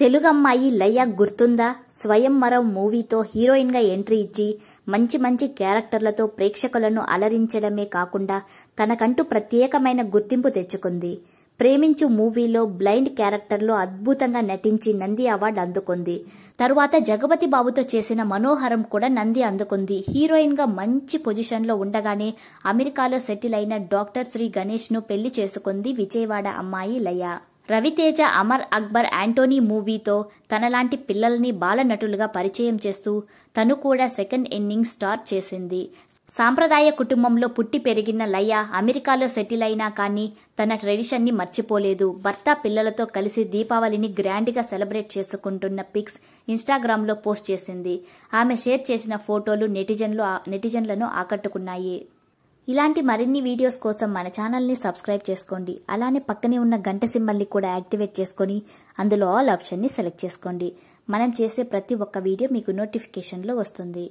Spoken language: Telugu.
తెలుగమ్మాయి లయ గుర్తుందా స్వయంవరం మూవీతో హీరోయిన్గా ఎంట్రీ ఇచ్చి మంచి మంచి క్యారెక్టర్లతో ప్రేక్షకులను అలరించడమే కాకుండా తనకంటూ ప్రత్యేకమైన గుర్తింపు తెచ్చుకుంది ప్రేమించు మూవీలో బ్లైండ్ క్యారెక్టర్లో అద్భుతంగా నటించి నంది అవార్డు అందుకుంది తరువాత జగపతి బాబుతో చేసిన మనోహరం కూడా నంది అందుకుంది హీరోయిన్గా మంచి పొజిషన్లో ఉండగానే అమెరికాలో సెటిల్ అయిన డాక్టర్ శ్రీ గణేష్ను పెళ్లి చేసుకుంది విజయవాడ అమ్మాయి లయ రవితేజ అమర్ అక్బర్ యాంటోనీ మూవీతో తనలాంటి పిల్లల్ని బాలనటులుగా పరిచయం చేస్తూ తను కూడా సెకండ్ ఇన్నింగ్స్ స్టార్ చేసింది సాంప్రదాయ కుటుంబంలో పుట్టి పెరిగిన లయ అమెరికాలో సెటిల్ అయినా కానీ తన ట్రెడిషన్ని మర్చిపోలేదు భర్త పిల్లలతో కలిసి దీపావళిని గ్రాండ్గా సెలబ్రేట్ చేసుకుంటున్న పిక్స్ ఇన్స్టాగ్రామ్లో పోస్ట్ చేసింది ఆమె షేర్ చేసిన ఫోటోలు నెటిజన్లు నెటిజన్లను ఆకట్టుకున్నాయి ఇలాంటి మరిన్ని వీడియోస్ కోసం మన ఛానల్ని సబ్స్క్రైబ్ చేసుకోండి అలానే పక్కనే ఉన్న గంట సింబల్ని కూడా యాక్టివేట్ చేసుకొని అందులో ఆల్ ఆప్షన్ని సెలెక్ట్ చేసుకోండి మనం చేసే ప్రతి ఒక్క వీడియో మీకు నోటిఫికేషన్లో వస్తుంది